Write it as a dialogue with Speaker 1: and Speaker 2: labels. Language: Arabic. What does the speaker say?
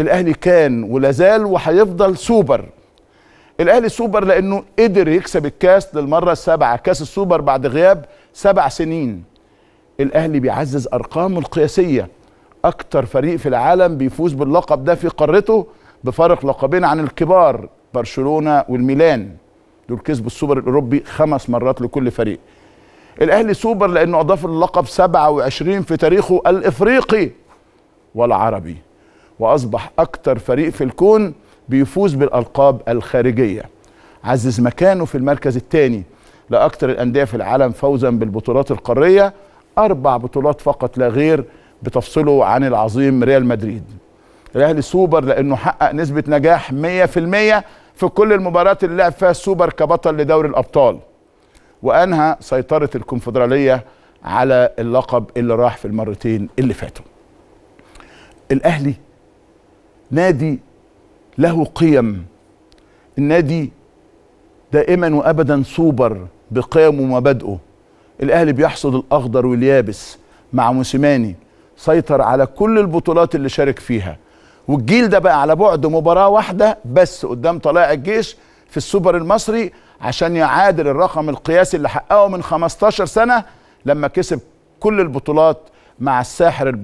Speaker 1: الاهلي كان ولا زال وهيفضل سوبر الاهلي سوبر لانه قدر يكسب الكاس للمره السابعه كاس السوبر بعد غياب سبع سنين الاهلي بيعزز ارقامه القياسيه اكتر فريق في العالم بيفوز باللقب ده في قارته بفارق لقبين عن الكبار برشلونه والميلان دول كسبوا السوبر الاوروبي خمس مرات لكل فريق الاهلي سوبر لانه اضاف اللقب 27 في تاريخه الافريقي والعربي واصبح اكتر فريق في الكون بيفوز بالالقاب الخارجيه عزز مكانه في المركز الثاني لاكثر الانديه في العالم فوزا بالبطولات القاريه اربع بطولات فقط لا غير بتفصله عن العظيم ريال مدريد الاهلي سوبر لانه حقق نسبه نجاح 100% في كل المباريات اللي لعب فيها السوبر كبطل لدوري الابطال وانهى سيطره الكونفدراليه على اللقب اللي راح في المرتين اللي فاتوا الاهلي نادي له قيم النادي دائما وابدا سوبر بقيمه ومبادئه الاهلي بيحصد الاخضر واليابس مع موسيماني سيطر على كل البطولات اللي شارك فيها والجيل ده بقى على بعد مباراه واحده بس قدام طلائع الجيش في السوبر المصري عشان يعادل الرقم القياسي اللي حققه من 15 سنه لما كسب كل البطولات مع الساحر الب...